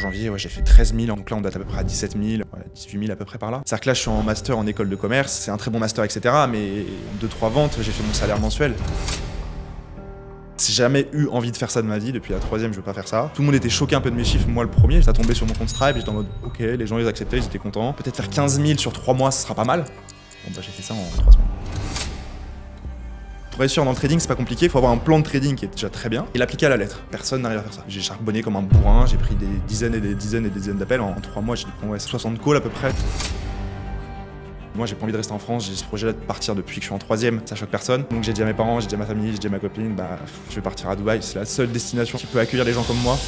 janvier, j'ai fait 13 000, donc là on date à peu près à 17 000, 18 000 à peu près par là. C'est-à-dire que là je suis en master en école de commerce, c'est un très bon master, etc. Mais deux, trois ventes, j'ai fait mon salaire mensuel. J'ai jamais eu envie de faire ça de ma vie, depuis la troisième je veux pas faire ça. Tout le monde était choqué un peu de mes chiffres, moi le premier, ça tombé sur mon compte Stripe, j'étais en mode ok, les gens ils acceptaient, ils étaient contents. Peut-être faire 15 000 sur trois mois, ce sera pas mal. Bon bah j'ai fait ça en trois semaines. Pour réussir dans le trading, c'est pas compliqué, il faut avoir un plan de trading qui est déjà très bien et l'appliquer à la lettre. Personne n'arrive à faire ça. J'ai charbonné comme un bourrin, j'ai pris des dizaines et des dizaines et des dizaines d'appels. En trois mois, j'ai pris 60 calls à peu près. Moi, j'ai pas envie de rester en France, j'ai ce projet-là de partir depuis que je suis en troisième, ça choque personne. Donc j'ai dit à mes parents, j'ai dit à ma famille, j'ai dit à ma copine, bah je vais partir à Dubaï, c'est la seule destination qui peut accueillir des gens comme moi.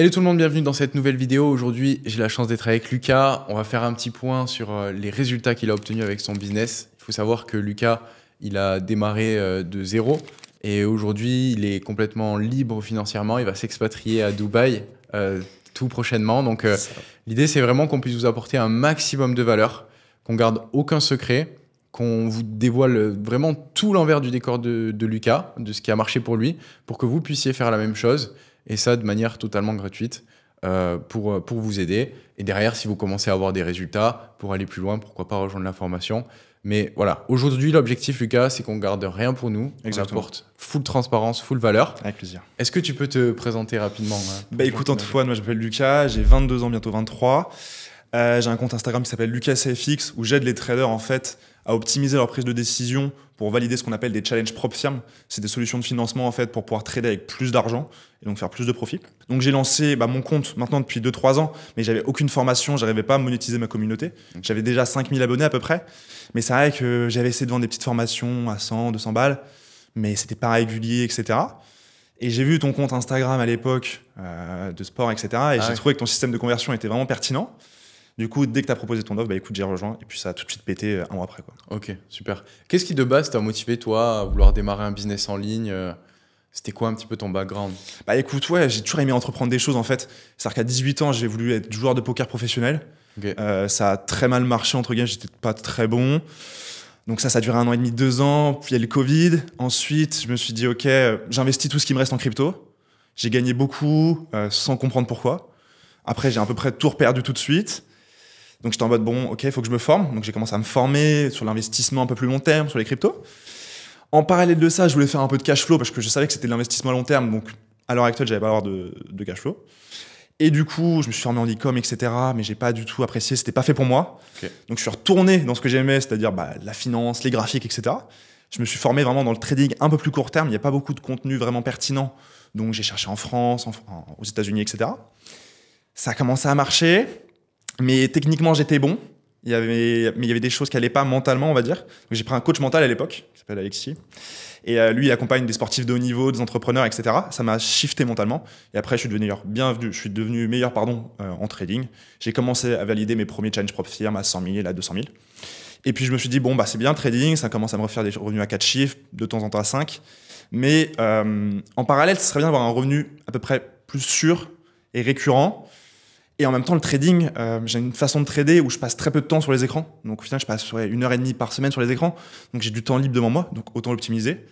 Salut tout le monde, bienvenue dans cette nouvelle vidéo. Aujourd'hui, j'ai la chance d'être avec Lucas. On va faire un petit point sur euh, les résultats qu'il a obtenus avec son business. Il faut savoir que Lucas, il a démarré euh, de zéro et aujourd'hui, il est complètement libre financièrement. Il va s'expatrier à Dubaï euh, tout prochainement. Donc, l'idée, c'est vraiment qu'on puisse vous apporter un maximum de valeur, qu'on garde aucun secret, qu'on vous dévoile vraiment tout l'envers du décor de, de Lucas, de ce qui a marché pour lui, pour que vous puissiez faire la même chose et ça de manière totalement gratuite euh, pour, euh, pour vous aider. Et derrière, si vous commencez à avoir des résultats, pour aller plus loin, pourquoi pas rejoindre la formation. Mais voilà, aujourd'hui, l'objectif, Lucas, c'est qu'on garde rien pour nous. Exactement. On apporte full transparence, full valeur. Avec plaisir. Est-ce que tu peux te présenter rapidement hein, Bah écoute, Antoine, moi je m'appelle Lucas, j'ai 22 ans, bientôt 23. Euh, j'ai un compte Instagram qui s'appelle LucasFX où j'aide les traders en fait à optimiser leur prise de décision pour valider ce qu'on appelle des challenges propres firmes. C'est des solutions de financement en fait pour pouvoir trader avec plus d'argent et donc faire plus de profit. Donc j'ai lancé bah, mon compte maintenant depuis 2-3 ans, mais j'avais aucune formation, j'arrivais pas à monétiser ma communauté. J'avais déjà 5000 abonnés à peu près, mais c'est vrai que j'avais essayé de vendre des petites formations à 100, 200 balles, mais c'était pas régulier, etc. Et j'ai vu ton compte Instagram à l'époque euh, de sport, etc. Et ah j'ai trouvé que ton système de conversion était vraiment pertinent. Du coup, dès que tu as proposé ton offre, bah écoute, j'ai rejoint. Et puis ça a tout de suite pété euh, un mois après. Quoi. Ok, super. Qu'est-ce qui de base t'a motivé, toi, à vouloir démarrer un business en ligne euh, c'était quoi un petit peu ton background Bah écoute, ouais, j'ai toujours aimé entreprendre des choses en fait. C'est-à-dire qu'à 18 ans, j'ai voulu être joueur de poker professionnel. Euh, ça a très mal marché, entre guillemets, j'étais pas très bon. Donc ça, ça a duré un an et demi, deux ans. Puis il y a le Covid. Ensuite, je me suis dit, OK, j'investis tout ce qui me reste en crypto. J'ai gagné beaucoup sans comprendre pourquoi. Après, j'ai à peu près tout perdu tout de suite. Donc j'étais en mode, bon, ok, il faut que je me forme. Donc j'ai commencé à me former sur l'investissement un peu plus long terme, sur les cryptos. En parallèle de ça, je voulais faire un peu de cash flow parce que je savais que c'était de l'investissement à long terme. Donc à l'heure actuelle, j'avais pas avoir de, de cash flow. Et du coup, je me suis formé en e-com, etc. Mais j'ai pas du tout apprécié, c'était pas fait pour moi. Donc je suis retourné dans ce que j'aimais, c'est-à-dire bah, la finance, les graphiques, etc. Je me suis formé vraiment dans le trading un peu plus court terme. Il n'y a pas beaucoup de contenu vraiment pertinent. Donc j'ai cherché en France, aux États-Unis, etc. Ça a commencé à marcher. Mais techniquement, j'étais bon. Il y avait, mais il y avait des choses qui n'allaient pas mentalement, on va dire. J'ai pris un coach mental à l'époque, qui s'appelle Alexis. Et euh, lui, il accompagne des sportifs de haut niveau, des entrepreneurs, etc. Ça m'a shifté mentalement. Et après, je suis devenu meilleur, je suis devenu meilleur pardon, euh, en trading. J'ai commencé à valider mes premiers challenge prop firm à 100 000, à 200 000. Et puis, je me suis dit, bon, bah, c'est bien trading, ça commence à me refaire des revenus à 4 chiffres, de temps en temps à 5. Mais euh, en parallèle, ce serait bien d'avoir un revenu à peu près plus sûr et récurrent et en même temps, le trading, euh, j'ai une façon de trader où je passe très peu de temps sur les écrans. Donc au final, je passe une heure et demie par semaine sur les écrans. Donc j'ai du temps libre devant moi, donc autant l'optimiser.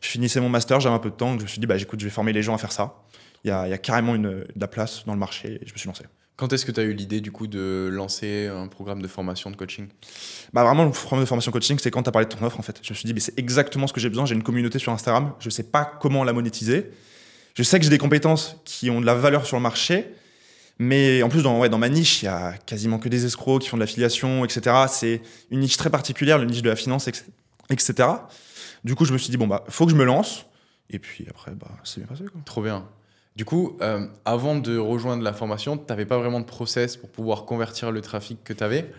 Je finissais mon master, j'avais un peu de temps, donc je me suis dit, bah, j'écoute, je vais former les gens à faire ça. Il y a, carrément une, de la place dans le marché et je me suis lancé. Quand est-ce que tu as eu l'idée du coup de lancer un programme de formation de coaching Bah vraiment le programme de formation coaching c'est quand tu as parlé de ton offre en fait. Je me suis dit mais c'est exactement ce que j'ai besoin, j'ai une communauté sur Instagram, je sais pas comment la monétiser. Je sais que j'ai des compétences qui ont de la valeur sur le marché, mais en plus, dans, ouais, dans ma niche, il y a quasiment que des escrocs qui font de l'affiliation, etc. C'est une niche très particulière, la niche de la finance, etc. Du coup, je me suis dit, bon, bah, faut que je me lance. Et puis après, bah, c'est bien passé. Quoi. Trop bien. Du coup, euh, avant de rejoindre la formation, tu n'avais pas vraiment de process pour pouvoir convertir le trafic que tu avais.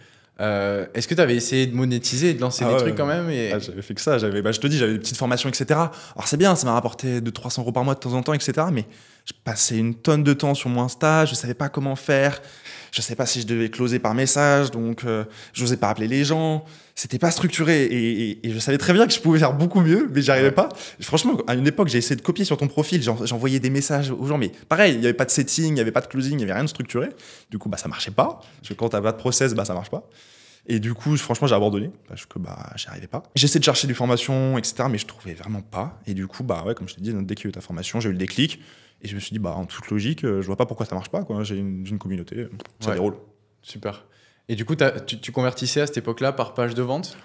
Euh, est-ce que tu avais essayé de monétiser, de lancer ah des trucs quand même et... ah, J'avais fait que ça. Bah, je te dis, j'avais des petites formations, etc. Alors c'est bien, ça m'a rapporté de 300 euros par mois de temps en temps, etc. Mais je passais une tonne de temps sur mon Insta, je savais pas comment faire, je savais pas si je devais closer par message, donc euh, je n'osais pas appeler les gens. C'était pas structuré et, je savais très bien que je pouvais faire beaucoup mieux, mais j'arrivais pas. Franchement, à une époque, j'ai essayé de copier sur ton profil, j'envoyais des messages aux gens, mais pareil, il n'y avait pas de setting, il n'y avait pas de closing, il n'y avait rien de structuré. Du coup, bah ça marchait pas. Parce que quand t'as pas de process, bah ça marche pas. Et du coup, franchement, j'ai abandonné parce que bah, j'y arrivais pas. j'essayais de chercher des formations, etc., mais je trouvais vraiment pas. Et du coup, bah ouais, comme je te dis, dès qu'il y a eu ta formation, j'ai eu le déclic et je me suis dit, bah en toute logique, euh, je vois pas pourquoi ça marche pas. Quoi. J'ai une, communauté, euh, ça déroule. Super. Et du coup, tu, convertissais à cette époque-là par page de vente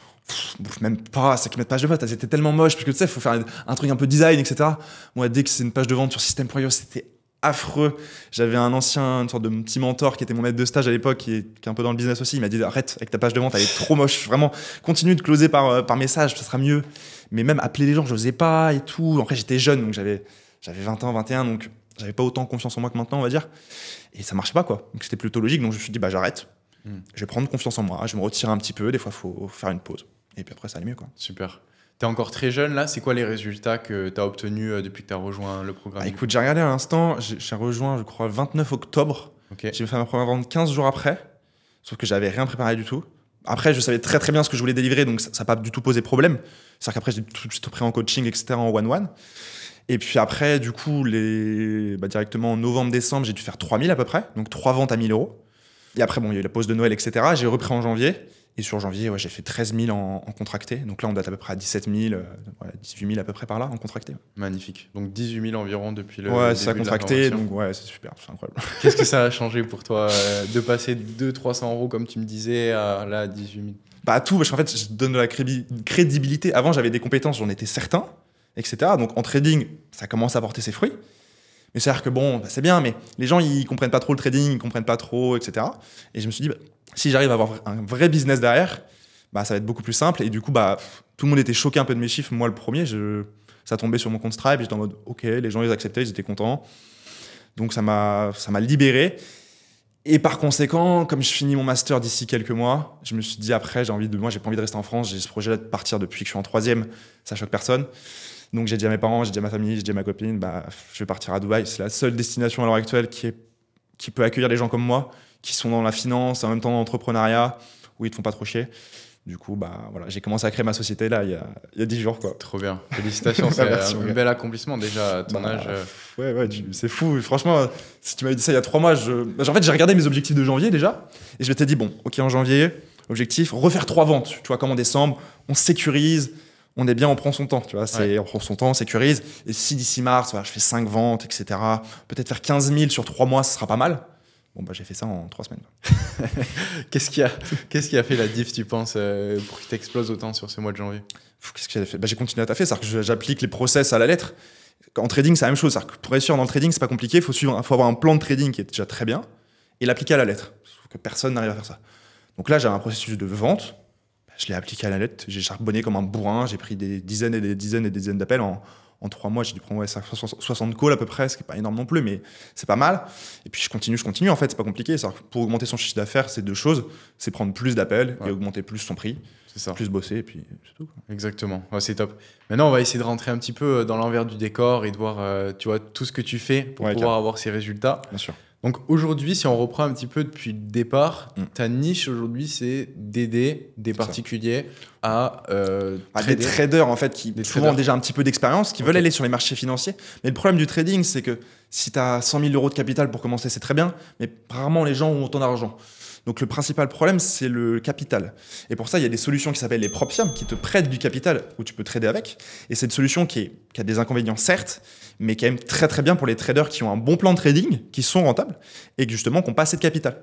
même pas, ça qui mette page de vente, c'était tellement moche, parce que tu sais, il faut faire un, truc un peu design, etc. Moi, dès que c'est une page de vente sur System.io, c'était affreux. J'avais un ancien, une sorte de petit mentor qui était mon maître de stage à l'époque, qui, est un peu dans le business aussi. Il m'a dit arrête avec ta page de vente, elle est trop moche. Vraiment, continue de closer par, euh, par message, ça sera mieux. Mais même appeler les gens, je n'osais pas et tout. En fait, j'étais jeune, donc j'avais, j'avais 20 ans, 21, donc j'avais pas autant confiance en moi que maintenant, on va dire. Et ça marchait pas, quoi. Donc c'était plutôt logique. Donc je me suis dit bah j'arrête. Hmm. Je vais prendre confiance en moi, je me retire un petit peu. Des fois, faut faire une pause. Et puis après, ça allait mieux, quoi. Super. Tu es encore très jeune là, c'est quoi les résultats que tu as obtenus euh, depuis que tu as rejoint le programme bah, Écoute, j'ai regardé à l'instant, j'ai rejoint, je crois, le 29 octobre. J'ai fait ma première vente 15 jours après, sauf que j'avais rien préparé du tout. Après, je savais très très bien ce que je voulais délivrer, donc ça n'a pas du tout posé problème. C'est-à-dire qu'après, j'ai tout de suite pris en coaching, etc., en one-one. Et puis après, du coup, les... Bah, directement en novembre-décembre, j'ai dû faire 3000 à peu près, donc 3 ventes à 1000 euros. Et après, bon, il y a eu la pause de Noël, etc. J'ai repris en janvier. Et sur janvier, j'ai fait 13 000 en, contracté. Donc là, on date à peu près à 17 000, 18 000 à peu près par là en contracté. Magnifique. Donc 18 000 environ depuis le. Ouais, c'est ça contracté. Donc ouais, c'est super, c'est incroyable. Qu'est-ce que ça a changé pour toi euh, de passer de 300 euros, comme tu me disais, à là, 18 000 Bah, tout, parce qu'en fait, je donne de la crédibilité. Avant, j'avais des compétences, j'en étais certain, etc. Donc en trading, ça commence à porter ses fruits. Mais c'est-à-dire que bon, bah, c'est bien, mais les gens, ils comprennent pas trop le trading, ils comprennent pas trop, etc. Et je me suis dit, bah, si j'arrive à avoir un vrai business derrière, bah, ça va être beaucoup plus simple. Et du coup, bah, tout le monde était choqué un peu de mes chiffres. Moi, le premier, je... ça tombait sur mon compte Stripe. J'étais en mode, OK, les gens, ils acceptaient, ils étaient contents. Donc, ça m'a libéré. Et par conséquent, comme je finis mon master d'ici quelques mois, je me suis dit après, j'ai envie de, moi, j'ai pas envie de rester en France. J'ai ce projet-là de partir depuis que je suis en troisième. Ça choque personne. Donc, j'ai dit à mes parents, j'ai dit à ma famille, j'ai dit à ma copine, bah, je vais partir à Dubaï. C'est la seule destination à l'heure actuelle qui, est... qui peut accueillir des gens comme moi qui sont dans la finance, en même temps dans l'entrepreneuriat, où ils te font pas trop chier. Du coup, bah, voilà, j'ai commencé à créer ma société là, il y a, il 10 jours. Quoi. Trop bien. Félicitations, c'est un bel accomplissement déjà à ton bah, âge. Euh. Ouais, ouais, c'est fou. Franchement, si tu m'avais dit ça il y a 3 mois, je... Bah, en fait, j'ai regardé mes objectifs de janvier déjà, et je m'étais dit, bon, ok, en janvier, objectif, refaire trois ventes. Tu vois, comme en décembre, on sécurise, on est bien, on prend son temps, tu vois, c'est on prend son temps, on sécurise. Et si d'ici mars, voilà, je fais 5 ventes, etc., peut-être faire 15 000 sur 3 mois, ce sera pas mal. Bon, bah, j'ai fait ça en trois semaines. Qu'est-ce qui, a, qui a fait la diff, tu penses, euh, pour qu'il t'explose autant sur ce mois de janvier Qu'est-ce que j'ai fait bah, J'ai continué à taffer, cest à que j'applique les process à la lettre. En trading, c'est la même chose. Que pour sûr dans le trading, c'est pas compliqué. Il faut, suivre, faut avoir un plan de trading qui est déjà très bien et l'appliquer à la lettre. Sauf que personne n'arrive à faire ça. Donc là, j'ai un processus de vente. Bah, je l'ai appliqué à la lettre. J'ai charbonné comme un bourrin. J'ai pris des dizaines et des dizaines et des dizaines d'appels en, en trois mois, j'ai dû prendre 60 calls à peu près, ce qui n'est pas énorme non plus, mais c'est pas mal. Et puis je continue, je continue. En fait, c'est pas compliqué. Pour augmenter son chiffre d'affaires, c'est deux choses c'est prendre plus d'appels et augmenter plus son prix. C'est Ça. Plus bosser et puis c'est tout. Exactement, ouais, c'est top. Maintenant, on va essayer de rentrer un petit peu euh, dans l'envers du décor et de voir euh, tu vois, tout ce que tu fais pour pouvoir avoir ces résultats. Bien sûr. Donc aujourd'hui, si on reprend un petit peu depuis le départ, mm. ta niche aujourd'hui, c'est d'aider des particuliers à, euh, ah, des traders en fait qui souvent ont déjà un petit peu d'expérience, qui veulent aller sur les marchés financiers. Mais le problème du trading, c'est que si tu as 100 000 euros de capital pour commencer, c'est très bien, mais rarement les gens ont autant d'argent. Donc le principal problème, c'est le capital. Et pour ça, il y a des solutions qui s'appellent les prop qui te prêtent du capital où tu peux trader avec. Et c'est une solution qui, a des inconvénients, certes, mais qui est quand même très très bien pour les traders qui ont un bon plan de trading, qui sont rentables, et justement qui n'ont pas assez de capital.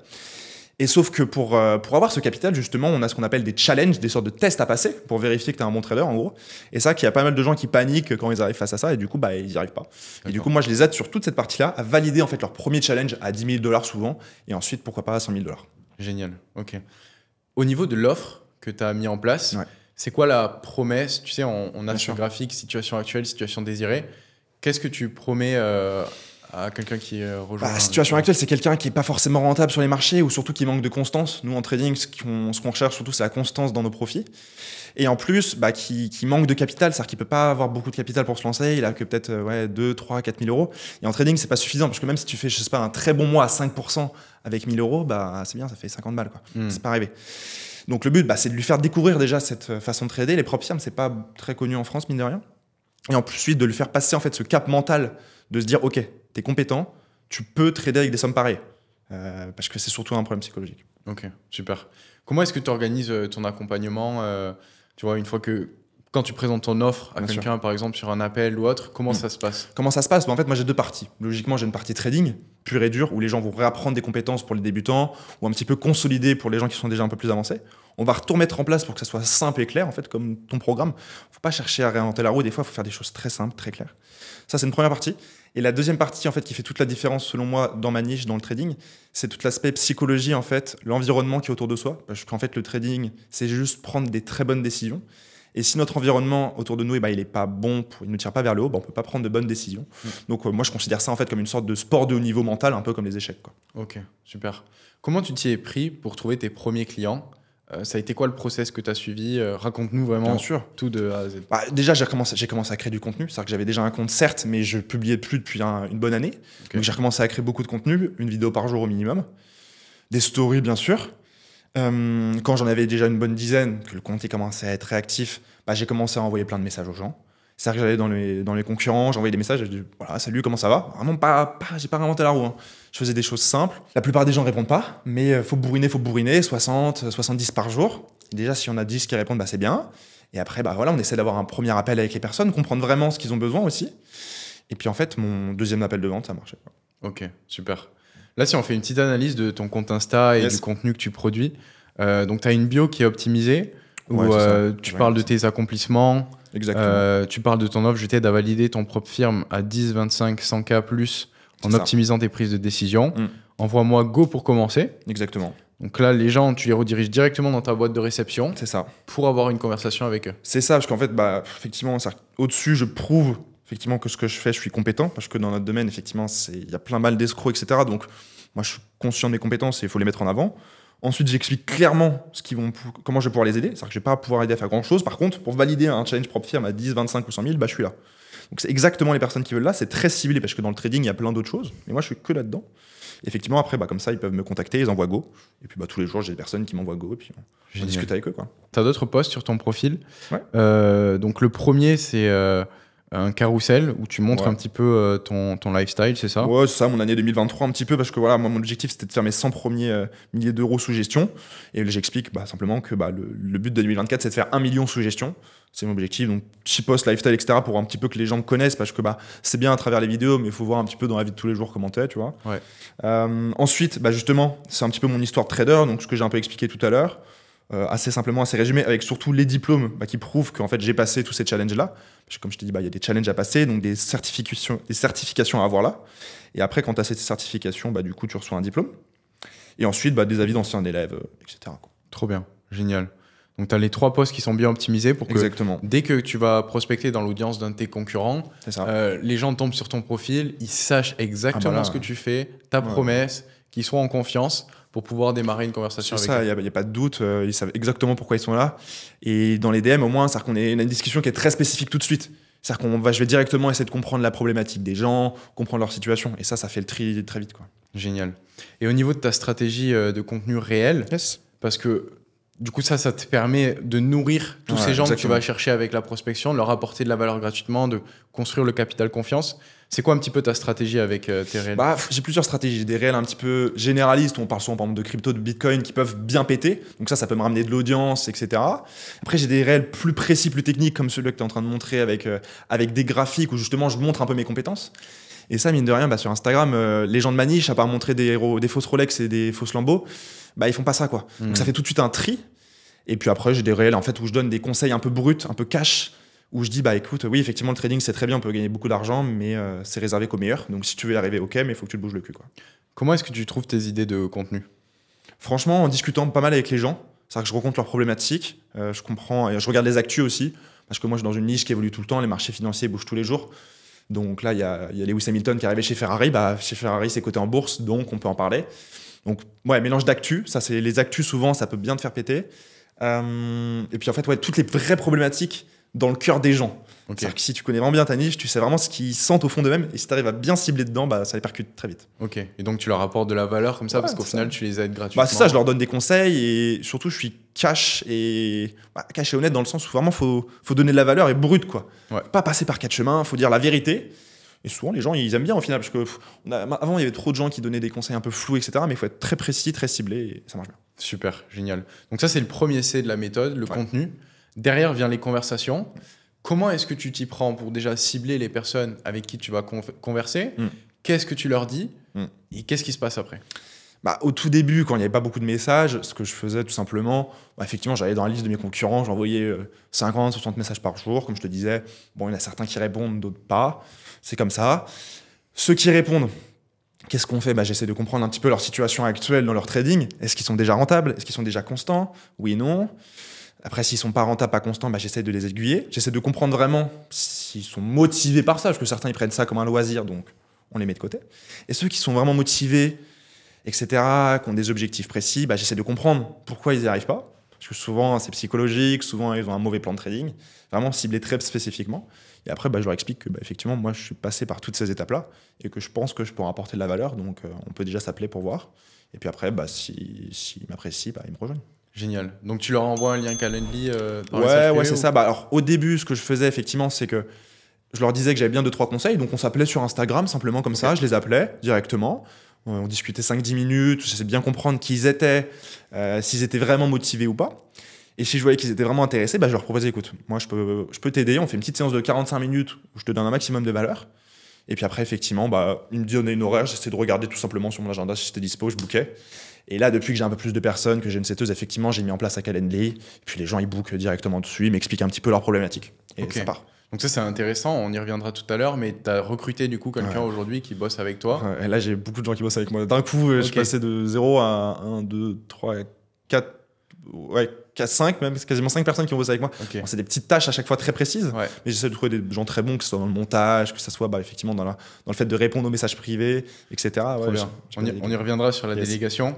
Et sauf que pour, euh, pour avoir ce capital, justement, on a ce qu'on appelle des challenges, des sortes de tests à passer pour vérifier que tu es un bon trader, en gros. Et ça, qu'il y a pas mal de gens qui paniquent quand ils arrivent face à ça, et du coup, bah, ils n'y arrivent pas. Et du coup, moi, je les aide sur toute cette partie-là à valider en fait leur premier challenge à 10 000 dollars souvent, et ensuite, pourquoi pas à 100 000 dollars. Génial, ok. Au niveau de l'offre que tu as mis en place, c'est quoi la promesse Tu sais, on, a ce graphique situation actuelle, situation désirée. Qu'est-ce que tu promets euh, à quelqu'un qui euh, rejoint bah, Situation actuelle, c'est quelqu'un qui est pas forcément rentable sur les marchés ou surtout qui manque de constance. Nous, en trading, ce qu'on qu recherche surtout, c'est la constance dans nos profits. Et en plus, bah, qui, qui manque de capital, c'est-à-dire qu'il peut pas avoir beaucoup de capital pour se lancer. Il a que peut-être euh, ouais, 2, 3, 4 000 euros. Et en trading, c'est pas suffisant parce que même si tu fais, je sais pas, un très bon mois à 5% avec 1000 euros, bah, c'est bien, ça fait 50 balles. quoi. Hmm. C'est pas arrivé. Donc le but, bah, c'est de lui faire découvrir déjà cette euh, façon de trader. Les propres firmes, c'est pas très connu en France, mine de rien. Et en suite, de lui faire passer en fait ce cap mental de se dire, OK, tu compétent, tu peux trader avec des sommes pareilles. Euh, parce que c'est surtout un problème psychologique. Ok, super. Comment est-ce que tu organises euh, ton accompagnement euh, Tu vois, une fois que. Quand tu présentes ton offre à quelqu'un, par exemple, sur un appel ou autre, comment hmm. ça se passe Comment ça se passe ben, En fait, moi, j'ai deux parties. Logiquement, j'ai une partie trading, pure et dure, où les gens vont réapprendre des compétences pour les débutants, ou un petit peu consolider pour les gens qui sont déjà un peu plus avancés. On va tout remettre en place pour que ça soit simple et clair, en fait, comme ton programme. faut pas chercher à réinventer la roue. Des fois, il faut faire des choses très simples, très claires. Ça, c'est une première partie. Et la deuxième partie, en fait, qui fait toute la différence, selon moi, dans ma niche, dans le trading, c'est tout l'aspect psychologie, en fait, l'environnement qui est autour de soi. Parce qu'en fait, le trading, c'est juste prendre des très bonnes décisions. Et si notre environnement autour de nous, eh ben, il n'est pas bon, il ne nous tire pas vers le haut, ben, on ne peut pas prendre de bonnes décisions. Hmm. Donc, euh, moi, je considère ça, en fait, comme une sorte de sport de haut niveau mental, un peu comme les échecs. Quoi. Ok, super. Comment tu t'y es pris pour trouver tes premiers clients euh, ça a été quoi le process que tu as suivi euh, Raconte-nous vraiment tout de A à Z. Bah, déjà, j'ai commencé, commencé, à créer du contenu. C'est-à-dire que j'avais déjà un compte, certes, mais je publiais plus depuis une bonne année. Donc j'ai recommencé à créer beaucoup de contenu, une vidéo par jour au minimum. Des stories, bien sûr. Euh, quand j'en avais déjà une bonne dizaine, que le compte commencé à être réactif, bah, j'ai commencé à envoyer plein de messages aux gens cest à que j'allais dans les, dans les concurrents, j'envoyais des messages, je dis voilà, salut, comment ça va Vraiment pas, pas j'ai pas inventé la roue. Hein. Je faisais des choses simples. La plupart des gens répondent pas, mais euh, faut bourriner, faut bourriner, 60, 70 par jour. Déjà, si on a 10 qui répondent, bah, c'est bien. Et après, bah, voilà, on essaie d'avoir un premier appel avec les personnes, comprendre vraiment ce qu'ils ont besoin aussi. Et puis en fait, mon deuxième appel de vente, ça marché. Ok, super. Là, si on fait une petite analyse de ton compte Insta et du contenu que tu produis, euh, donc tu as une bio qui est optimisée, où euh, tu parles de tes accomplissements, Exactement. Euh, tu parles de ton offre, je t'aide à valider ton propre firme à 10, 25, 100K plus en optimisant tes prises de décision. Mm. Envoie-moi Go pour commencer. Exactement. Donc là, les gens, tu les rediriges directement dans ta boîte de réception. C'est ça. Pour avoir une conversation avec eux. C'est ça, parce qu'en fait, bah, effectivement, au-dessus, je prouve effectivement que ce que je fais, je suis compétent, parce que dans notre domaine, effectivement, il y a plein mal d'escrocs, etc. Donc, moi, je suis conscient de mes compétences et il faut les mettre en avant. Ensuite, j'explique clairement comment je vais pouvoir les aider. C'est-à-dire que je ne vais pas pouvoir aider à faire grand-chose. Par contre, pour valider un challenge propre firme à 10, 25 ou 100 000, bah, je suis là. Donc, c'est exactement les personnes qui veulent là. C'est très ciblé parce que dans le trading, il y a plein d'autres choses. Mais moi, je suis que là-dedans. Effectivement, après, bah, comme ça, ils peuvent me contacter, ils envoient Go. Et puis, bah, tous les jours, j'ai des personnes qui m'envoient Go et puis on, discute avec eux. Tu as d'autres posts sur ton profil. Euh, donc, le premier, c'est. Euh, un carousel où tu montres un petit peu euh, ton, lifestyle, c'est ça Ouais, c'est ça, mon année 2023, un petit peu, parce que voilà, moi, mon objectif, c'était de faire mes 100 premiers euh, milliers d'euros sous gestion. Et j'explique bah, simplement que bah, le, but de 2024, c'est de faire 1 million sous gestion. C'est mon objectif. Donc, post lifestyle, etc., pour un petit peu que les gens connaissent, parce que bah, c'est bien à travers les vidéos, mais il faut voir un petit peu dans la vie de tous les jours comment es, tu vois. Euh, ensuite, bah, justement, c'est un petit peu mon histoire de trader, donc ce que j'ai un peu expliqué tout à l'heure. Euh, assez simplement, assez résumé, avec surtout les diplômes bah, qui prouvent qu'en fait j'ai passé tous ces challenges-là. comme je t'ai dit, bah, il y a des challenges à passer, donc des certifications, des certifications à avoir là. Et après, quand tu as cette certification, bah, du coup, tu reçois un diplôme. Et ensuite, bah, des avis d'anciens élèves, euh, etc. Trop bien, génial. Donc, tu as les trois postes qui sont bien optimisés pour que dès que tu vas prospecter dans l'audience d'un de tes concurrents, euh, les gens tombent sur ton profil, ils sachent ah, bah exactement ce que tu fais, ta promesse, qu'ils soient en confiance pour pouvoir démarrer une conversation avec ça, il n'y a, pas de doute, euh, ils savent exactement pourquoi ils sont là. Et dans les DM, au moins, cest qu'on a une discussion qui est très spécifique tout de suite. cest à qu'on je vais directement essayer de comprendre la problématique des gens, comprendre leur situation. Et ça, ça fait le tri très vite. Quoi. Génial. Et au niveau de ta stratégie euh, de contenu réel, parce que du coup, ça, ça te permet de nourrir tous ces gens que tu vas chercher avec la prospection, de leur apporter de la valeur gratuitement, de construire le capital confiance. C'est quoi un petit peu ta stratégie avec euh, tes réels bah, J'ai plusieurs stratégies. j'ai Des réels un petit peu généralistes, où on parle souvent par exemple, de crypto, de bitcoin, qui peuvent bien péter. Donc ça, ça peut me ramener de l'audience, etc. Après, j'ai des réels plus précis, plus techniques, comme celui que tu es en train de montrer avec, euh, avec des graphiques, où justement je montre un peu mes compétences. Et ça, mine de rien, bah, sur Instagram, euh, les gens de maniche à part montrer des, des fausses Rolex et des fausses Lambeaux, bah, ils font pas ça. quoi. Donc mmh. ça fait tout de suite un tri. Et puis après, j'ai des réels en fait, où je donne des conseils un peu bruts, un peu cash où je dis bah écoute oui effectivement le trading c'est très bien on peut gagner beaucoup d'argent mais euh, c'est réservé qu'aux meilleurs donc si tu veux y arriver ok mais il faut que tu te bouges le cul quoi. Comment est-ce que tu trouves tes idées de contenu Franchement en discutant pas mal avec les gens c'est-à-dire que je rencontre leurs problématiques euh, je comprends et je regarde les actus aussi parce que moi je suis dans une niche qui évolue tout le temps les marchés financiers bougent tous les jours donc là il y a, y Lewis Hamilton qui est arrivé chez Ferrari bah chez Ferrari c'est coté en bourse donc on peut en parler donc ouais mélange d'actu ça c'est les actus souvent ça peut bien te faire péter euh, et puis en fait ouais toutes les vraies problématiques dans le cœur des gens. C'est-à-dire que si tu connais vraiment bien ta niche, tu sais vraiment ce qu'ils sentent au fond d'eux-mêmes, et si tu arrives à bien cibler dedans, bah, ça les percute très vite. Ok, et donc tu leur apportes de la valeur comme ça, parce qu'au final, tu les aides bah, gratuitement. c'est ça, je leur donne des conseils, et surtout, je suis cash et, bah, cash honnête dans le sens où vraiment, faut, faut donner de la valeur et brut quoi. Pas passer par quatre chemins, faut dire la vérité. Et souvent, les gens, ils aiment bien au final, parce que avant, il y avait trop de gens qui donnaient des conseils un peu flous, etc. Mais il faut être très précis, très ciblé, et ça marche bien. Super, génial. Donc ça, c'est le premier C de la méthode, le contenu. Derrière vient les conversations. Comment est-ce que tu t'y prends pour déjà cibler les personnes avec qui tu vas converser mm. Qu'est-ce que tu leur dis mm. Et qu'est-ce qui se passe après bah, au tout début, quand il n'y avait pas beaucoup de messages, ce que je faisais tout simplement, bah, effectivement, j'allais dans la liste de mes concurrents, j'envoyais 50, euh, 60 messages par jour. Comme je te disais, bon, il y en a certains qui répondent, d'autres pas. C'est comme ça. Ceux qui répondent, qu'est-ce qu'on fait bah, J'essaie de comprendre un petit peu leur situation actuelle dans leur trading. Est-ce qu'ils sont déjà rentables Est-ce qu'ils sont déjà constants Oui, non. Après, s'ils sont pas rentables, pas constants, bah, j'essaie de les aiguiller. J'essaie de comprendre vraiment s'ils sont motivés par ça, parce que certains ils prennent ça comme un loisir, donc on les met de côté. Et ceux qui sont vraiment motivés, etc., qui ont des objectifs précis, bah, j'essaie de comprendre pourquoi ils n'y arrivent pas. Parce que souvent, c'est psychologique, souvent, ils ont un mauvais plan de trading. Vraiment ciblé très spécifiquement. Et après, bah, je leur explique que, effectivement, moi, je suis passé par toutes ces étapes-là et que je pense que je pourrais apporter de la valeur. Donc, euh, on peut déjà s'appeler pour voir. Et puis après, bah, s'ils si, m'apprécient, bah, ils me rejoignent. Génial. Donc tu leur envoies un lien Calendly euh, Ouais, ouais, c'est ça. Bah, alors au début, ce que je faisais effectivement, c'est que je leur disais que j'avais bien deux trois conseils, donc on s'appelait sur Instagram simplement comme ça. Je les appelais directement. Euh, on discutait 5-10 minutes, j'essayais de bien comprendre qui ils étaient, euh, s'ils étaient vraiment motivés ou pas. Et si je voyais qu'ils étaient vraiment intéressés, bah, je leur proposais écoute, moi je peux, je peux t'aider, on fait une petite séance de 45 minutes où je te donne un maximum de valeur. Et puis après, effectivement, bah, ils me donnaient une horaire, j'essayais de regarder tout simplement sur mon agenda si j'étais dispo, je bouquais. Et là, depuis que j'ai un peu plus de personnes, que j'ai une setteuse, effectivement, j'ai mis en place à Calendly. Puis les gens, ils bookent directement dessus, ils m'expliquent un petit peu leurs problématiques. Et ça part. Donc ça c'est intéressant, on y reviendra tout à l'heure, mais tu as recruté du coup quelqu'un aujourd'hui qui bosse avec toi. et là j'ai beaucoup de gens qui bossent avec moi. D'un coup, euh, je suis passé de 0 à 1, 2, 3, 4, ouais, 5 même, c'est quasiment 5 personnes qui ont bossé avec moi. c'est des petites tâches à chaque fois très précises, mais j'essaie de trouver des gens très bons, que ce soit dans le montage, que ce soit bah, effectivement dans, dans, le fait de répondre aux messages privés, etc. on, y, on y reviendra sur la délégation.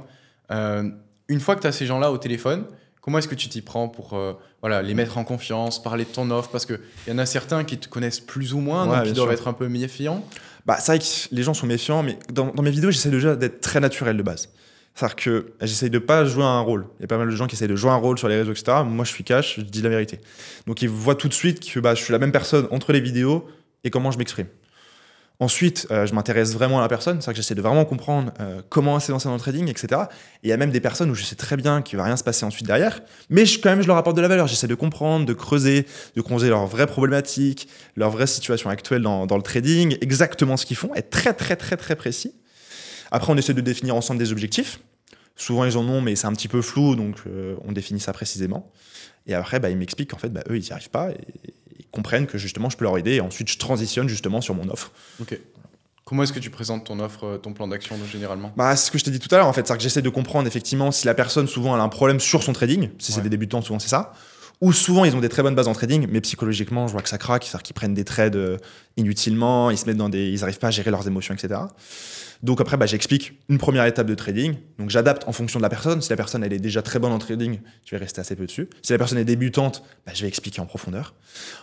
Euh, une fois que tu as ces gens-là au téléphone, comment est-ce que tu t'y prends pour euh, voilà, les mettre en confiance, parler de ton offre Parce qu'il y en a certains qui te connaissent plus ou moins, donc ils doivent être un peu méfiants. Bah, c'est vrai que les gens sont méfiants, mais dans, mes vidéos, j'essaie déjà d'être très naturel de base. C'est-à-dire que j'essaie de pas jouer un rôle. Il y a pas mal de gens qui essayent de jouer un rôle sur les réseaux, etc. Moi, je suis cash, je dis la vérité. Donc, ils voient tout de suite que bah, je suis la même personne entre les vidéos et comment je m'exprime. Ensuite, euh, je m'intéresse vraiment à la personne, c'est-à-dire que j'essaie de vraiment comprendre euh, comment elle s'est lancée dans le trading, etc. Et il y a même des personnes où je sais très bien qu'il va rien se passer ensuite derrière, mais je, quand même, je leur apporte de la valeur. J'essaie de comprendre, de creuser, de creuser leurs vraies problématiques, leur vraie situation actuelle dans, le trading, exactement ce qu'ils font, être très, très, très, très précis. Après, on essaie de définir ensemble des objectifs. Souvent, ils en ont, mais c'est un petit peu flou, donc euh, on définit ça précisément. Et après, bah, ils m'expliquent qu'en fait, bah, eux, ils n'y arrivent pas. Et, comprennent que justement je peux leur aider et ensuite je transitionne justement sur mon offre. Ok. Comment est-ce que tu présentes ton offre, euh, ton plan d'action généralement bah, C'est ce que je t'ai dit tout à l'heure en fait, c'est que j'essaie de comprendre effectivement si la personne souvent a un problème sur son trading, si c'est des débutants souvent c'est ça où souvent ils ont des très bonnes bases en trading, mais psychologiquement, je vois que ça craque, c'est-à-dire qu'ils prennent des trades euh, inutilement, ils se mettent dans des, ils n'arrivent pas à gérer leurs émotions, etc. Donc après, bah, j'explique une première étape de trading. Donc j'adapte en fonction de la personne. Si la personne elle est déjà très bonne en trading, je vais rester assez peu dessus. Si la personne est débutante, bah, je vais expliquer en profondeur.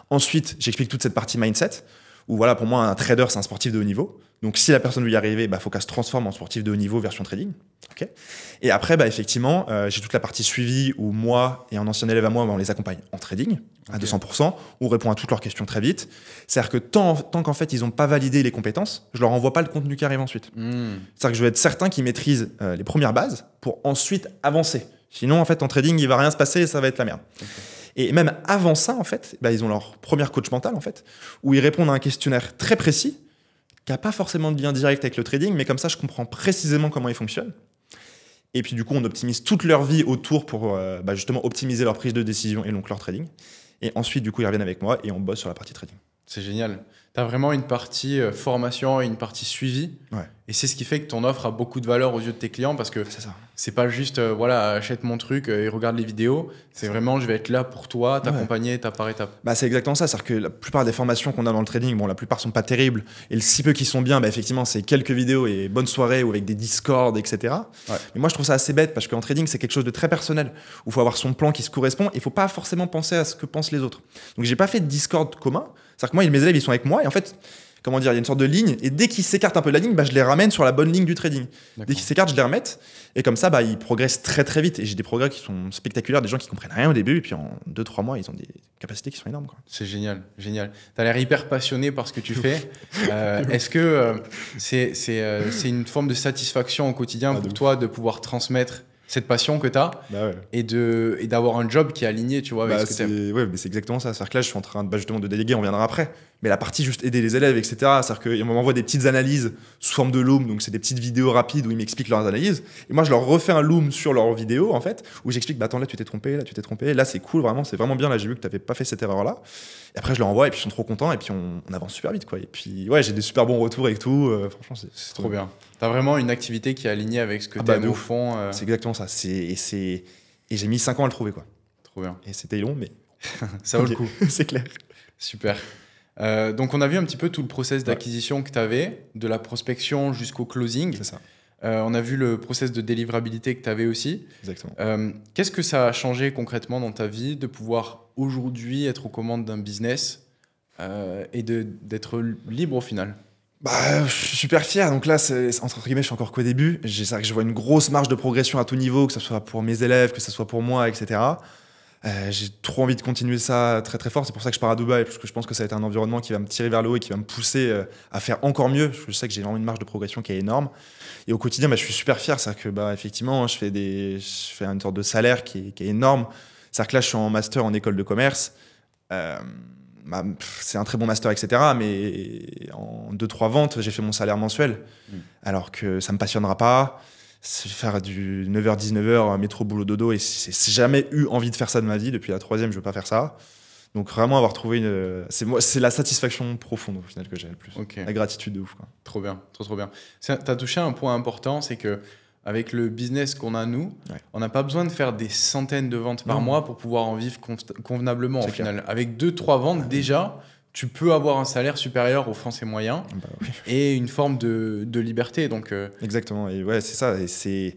Ensuite, j'explique toute cette partie mindset. Ou voilà, pour moi, un trader, c'est un sportif de haut niveau. Donc, si la personne veut y arriver, il bah, faut qu'elle se transforme en sportif de haut niveau version trading. et après, bah, effectivement, euh, j'ai toute la partie suivie où moi et un ancien élève à moi, bah, on les accompagne en trading à 200%. On répond à toutes leurs questions très vite. C'est-à-dire que tant, tant qu'en fait, ils n'ont pas validé les compétences, je leur envoie pas le contenu qui arrive ensuite. Hmm. C'est-à-dire que je veux être certain qu'ils maîtrisent euh, les premières bases pour ensuite avancer. Sinon, en fait, en trading, il va rien se passer et ça va être la merde. Et même avant ça, en fait, bah, ils ont leur première coach mentale, en fait, où ils répondent à un questionnaire très précis, qui n'a pas forcément de lien direct avec le trading, mais comme ça, je comprends précisément comment ils fonctionnent. Et puis du coup, on optimise toute leur vie autour pour euh, bah, justement optimiser leur prise de décision et donc leur trading. Et ensuite, du coup, ils reviennent avec moi et on bosse sur la partie trading. C'est génial. Tu as vraiment une partie euh, formation et une partie suivi. Et c'est ce qui fait que ton offre a beaucoup de valeur aux yeux de tes clients parce que c'est pas juste, euh, voilà, achète mon truc euh, et regarde les vidéos. C'est vraiment, je vais être là pour toi, t'accompagner étape par étape. Bah, c'est exactement ça. cest que la plupart des formations qu'on a dans le trading, bon, la plupart sont pas terribles. Et le si peu qui sont bien, bah, effectivement, c'est quelques vidéos et bonne soirée ou avec des discords, etc. Mais moi, je trouve ça assez bête parce qu'en trading, c'est quelque chose de très personnel où il faut avoir son plan qui se correspond et il faut pas forcément penser à ce que pensent les autres. Donc, j'ai pas fait de discord commun. C'est-à-dire que moi, mes élèves, ils sont avec moi et en fait, comment dire, il y a une sorte de ligne et dès qu'ils s'écartent un peu de la ligne, bah, je les ramène sur la bonne ligne du trading. Dès qu'ils s'écartent, je les remets et comme ça, bah, ils progressent très très vite. Et j'ai des progrès qui sont spectaculaires, des gens qui comprennent rien au début et puis en 2-3 mois, ils ont des capacités qui sont énormes. C'est génial, génial. Tu as l'air hyper passionné par ce que tu fais. Euh, est-ce que euh, euh, c'est une forme de satisfaction au quotidien ah, pour toi de pouvoir transmettre cette passion que tu as bah et de et d'avoir un job qui est aligné tu vois avec bah, mais c'est exactement ça c'est-à-dire que là je suis en train de, bah, justement de déléguer on viendra après mais la partie juste aider les élèves etc c'est-à-dire m'envoie des petites analyses sous forme de loom donc c'est des petites vidéos rapides où ils m'expliquent leurs analyses et moi je leur refais un loom sur leur vidéo en fait où j'explique bah attends là tu t'es trompé là tu t'es trompé là c'est cool vraiment c'est vraiment bien là j'ai vu que avais pas fait cette erreur là et après je leur envoie et puis ils sont trop contents et puis on, avance super vite quoi et puis ouais j'ai des super bons retours et tout euh, franchement c'est trop bien. T'as vraiment une activité qui est alignée avec ce que t'es ah t'aimes bah, au fond. Euh. C'est exactement ça. Et, et j'ai mis 5 ans à le trouver. Quoi. Trop Et c'était long, mais. ça vaut le coup. c'est clair. Super. Euh, donc, on a vu un petit peu tout le process d'acquisition que tu de la prospection jusqu'au closing. C'est ça. Euh, on a vu le process de délivrabilité que tu aussi. Exactement. Qu'est-ce que ça a changé concrètement dans ta vie de pouvoir aujourd'hui être aux commandes d'un business et d'être libre au final bah, je suis super fier. Donc là, c'est, entre guillemets, je suis encore qu'au début. J'ai, c'est vrai que je vois une grosse marge de progression à tout niveau, que ce soit pour mes élèves, que ce soit pour moi, etc. Euh, j'ai trop envie de continuer ça très très fort. C'est pour ça que je pars à Dubaï, parce que je pense que ça va être un environnement qui va me tirer vers le haut et qui va me pousser euh, à faire encore mieux. Je sais que j'ai vraiment une marge de progression qui est énorme. Et au quotidien, bah, je suis super fier. C'est-à-dire que, bah, effectivement, je fais, des, je une sorte de salaire qui est, énorme. C'est-à-dire que là, je suis en master en école de commerce. Euh, c'est un très bon master, etc. Mais en 2-3 ventes, j'ai fait mon salaire mensuel. Mm. Alors que ça ne me passionnera pas. Faire du 9h-19h, euh, métro, boulot, dodo. Et j'ai jamais eu envie de faire ça de ma vie. Depuis la troisième, je ne veux pas faire ça. Donc vraiment avoir trouvé une... C'est la satisfaction profonde au final que j'ai le plus. La gratitude de ouf. Quoi. Trop bien, trop trop bien. Tu as touché un point important, c'est que avec le business qu'on a nous, on n'a pas besoin de faire des centaines de ventes par mois pour pouvoir en vivre convenablement au final. Avec deux, trois ventes déjà, tu peux avoir un salaire supérieur aux Français moyens ah bah et une forme de, liberté. Donc, euh, Exactement, et ouais, c'est ça. Et c'est...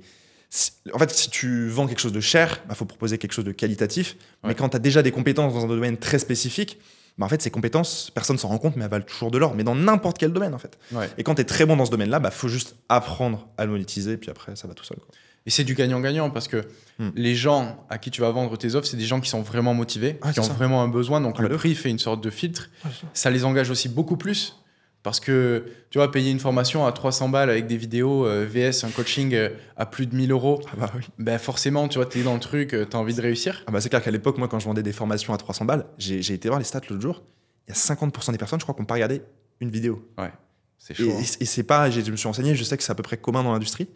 En fait, si tu vends quelque chose de cher, il bah, faut proposer quelque chose de qualitatif. Mais quand tu as déjà des compétences dans un domaine très spécifique, bah, en fait, ces compétences, personne s'en rend compte, mais elles valent toujours de l'or, mais dans n'importe quel domaine, en fait. Et quand tu es très bon dans ce domaine-là, il bah, faut juste apprendre à le monétiser, puis après, ça va tout seul. Et c'est du gagnant-gagnant, parce que hmm. les gens à qui tu vas vendre tes offres, c'est des gens qui sont vraiment motivés, ah, qui ont vraiment un besoin, donc ah, le prix fait une sorte de filtre. Ah, ça les engage aussi beaucoup plus parce que, tu vois, payer une formation à 300 balles avec des vidéos euh, VS, un coaching euh, à plus de 1000 euros, ah bah ben forcément, tu vois, t'es dans le truc, tu euh, t'as envie de réussir. Ah bah c'est clair qu'à l'époque, moi, quand je vendais des formations à 300 balles, j'ai été voir les stats l'autre jour, il y a 50% des personnes, je crois, qu'on n'ont pas regardé une vidéo. Ouais, c'est chaud. Hein. Et, et c'est pas, je me suis renseigné, je sais que c'est à peu près commun dans l'industrie,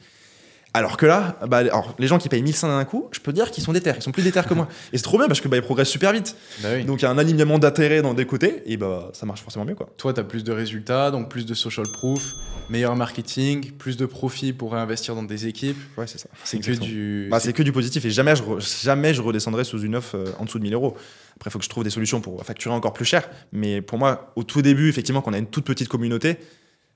alors que là, bah, alors, les gens qui payent 1500 d'un coup, je peux dire qu'ils sont déter, ils sont plus déter que moi. Et c'est trop bien parce que bah, ils progressent super vite. Bah donc il y a un alignement d'intérêt dans des côtés et bah ça marche forcément mieux quoi. Toi, tu as plus de résultats, donc plus de social proof, meilleur marketing, plus de profit pour réinvestir dans des équipes. Ouais, c'est ça. C'est que bah, du positif et jamais je jamais je redescendrai sous une offre euh, en dessous de 1000 euros. Après, il faut que je trouve des solutions pour facturer encore plus cher, mais pour moi, au tout début, effectivement, quand on a une toute petite communauté,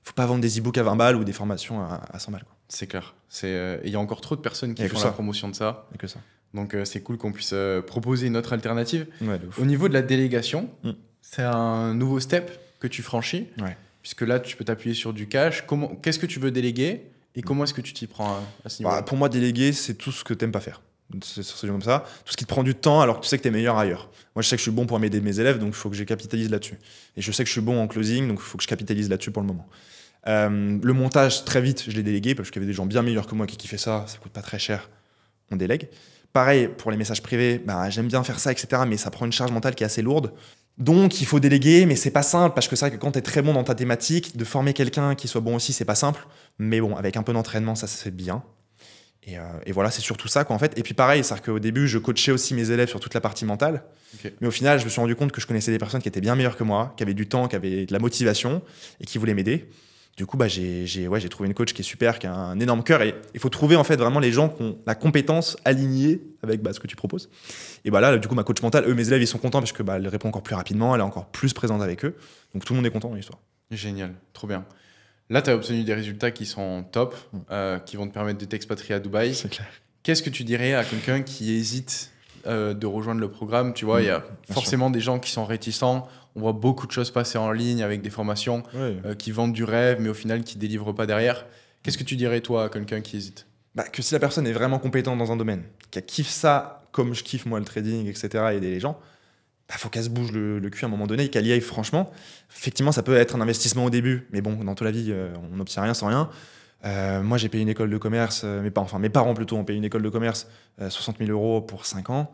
faut pas vendre des e-books à 20 balles ou des formations à, 100 balles c'est clair. C'est euh, il y a encore trop de personnes qui font la promotion de ça. Et que ça. Donc euh, c'est cool qu'on puisse euh, proposer une autre alternative. Au niveau de la délégation, mm. c'est un nouveau step que tu franchis. Puisque là, tu peux t'appuyer sur du cash. qu'est-ce que tu veux déléguer et comment est-ce que tu t'y prends à, ce niveau bah, Pour moi, déléguer, c'est tout ce que t'aimes pas faire. C'est comme ça. Tout ce qui te prend du temps alors que tu sais que tu es meilleur ailleurs. Moi, je sais que je suis bon pour m'aider mes élèves, donc il faut que je capitalise là-dessus. Et je sais que je suis bon en closing, donc il faut que je capitalise là-dessus pour le moment. Euh, le montage, très vite, je l'ai délégué parce qu'il y avait des gens bien meilleurs que moi qui kiffaient ça, ça coûte pas très cher, on délègue. Pareil, pour les messages privés, bah, j'aime bien faire ça, etc., mais ça prend une charge mentale qui est assez lourde. Donc, il faut déléguer, mais c'est pas simple parce que c'est vrai que quand t'es très bon dans ta thématique, de former quelqu'un qui soit bon aussi, c'est pas simple. Mais bon, avec un peu d'entraînement, ça se fait bien. Euh, et, voilà, c'est surtout ça, en fait. Et puis pareil, cest à qu'au début, je coachais aussi mes élèves sur toute la partie mentale. Mais au final, je me suis rendu compte que je connaissais des personnes qui étaient bien meilleures que moi, qui avaient du temps, qui avaient de la motivation et qui voulaient m'aider du coup, bah, j'ai ouais, trouvé une coach qui est super, qui a un énorme cœur. Et il faut trouver en fait vraiment les gens qui ont la compétence alignée avec bah, ce que tu proposes. Et bah, là, du coup, ma coach mentale, eux, mes élèves, ils sont contents parce que bah, elle répond encore plus rapidement, elle est encore plus présente avec eux. Donc tout le monde est content dans l'histoire. Génial, trop bien. Là, tu as obtenu des résultats qui sont top, mm. euh, qui vont te permettre de t'expatrier à Dubaï. Qu'est-ce que tu dirais à quelqu'un qui hésite euh, de rejoindre le programme Tu vois, mm. il y a forcément des gens qui sont réticents on voit beaucoup de choses passer en ligne avec des formations euh, qui vendent du rêve, mais au final qui ne délivrent pas derrière. Qu'est-ce que tu dirais, toi, à quelqu'un qui hésite bah, Que si la personne est vraiment compétente dans un domaine, qu'elle kiffe ça comme je kiffe moi le trading, etc., aider les gens, bah, faut qu'elle se bouge le, cul à un moment donné, et qu'elle y aille franchement. Effectivement, ça peut être un investissement au début, mais bon, dans toute la vie, euh, on n'obtient rien sans rien. Euh, moi, j'ai payé une école de commerce, mes enfin mes parents plutôt ont payé une école de commerce 60 000 euros pour 5 ans.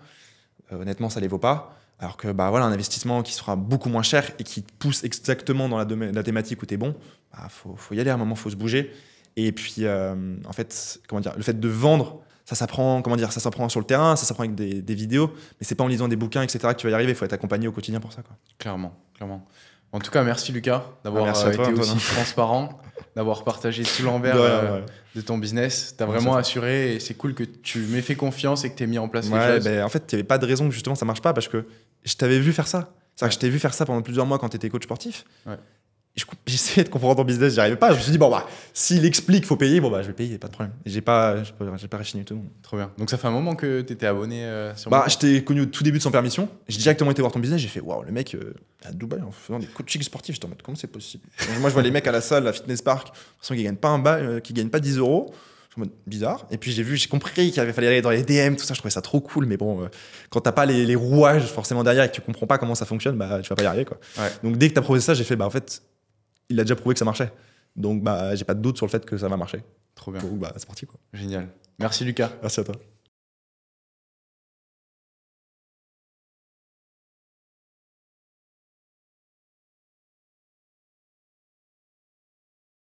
honnêtement, ça ne les vaut pas. Alors que bah voilà, un investissement qui sera beaucoup moins cher et qui pousse exactement dans la, la thématique où tu es bon, il bah, faut, faut, y aller à un moment, faut se bouger. Et puis euh, en fait, comment dire, le fait de vendre, ça s'apprend, comment dire, ça sur le terrain, ça s'apprend avec des, vidéos, mais c'est pas en lisant des bouquins, etc. que tu vas y arriver. Il faut être accompagné au quotidien pour ça. Quoi. Clairement, clairement. En tout cas, merci Lucas d'avoir ah, euh, été aussi transparent, d'avoir partagé tout l'envers euh, de ton business. Tu as vraiment assuré et c'est cool que tu m'aies fait confiance et que tu aies mis en place les choses. Ben, en fait, il n'y avait pas de raison que justement ça marche pas parce que je t'avais vu faire ça. C'est-à-dire que je t'ai vu faire ça pendant plusieurs mois quand tu étais coach sportif. J'essayais de comprendre ton business, j'y arrivais pas. Je me suis dit, bon, bah, s'il explique, faut payer, bon, bah, je vais payer, pas de problème. J'ai pas, j'ai pas, pas du tout Trop bien. Donc, ça fait un moment que tu étais abonné euh, sur. Bah, je t'ai connu au tout début de sans permission. J'ai directement été voir ton business, j'ai fait, waouh, le mec euh, à Dubaï en faisant des coachings sportifs, j'étais en mode, comment c'est possible Moi, je vois les mecs à la salle, à la fitness park, qui gagnent pas un euh, qui gagnent pas 10 euros bizarre. Et puis j'ai vu, j'ai compris qu'il avait fallu aller dans les DM, tout ça. Je trouvais ça trop cool. Mais bon, euh, quand t'as pas les, rouages forcément derrière et que tu comprends pas comment ça fonctionne, bah tu vas pas y arriver quoi. Donc dès que t'as proposé ça, j'ai fait, bah en fait, il a déjà prouvé que ça marchait. Donc bah j'ai pas de doute sur le fait que ça va marcher. Trop bien. bah c'est parti quoi. Génial. Merci Lucas. Merci à toi.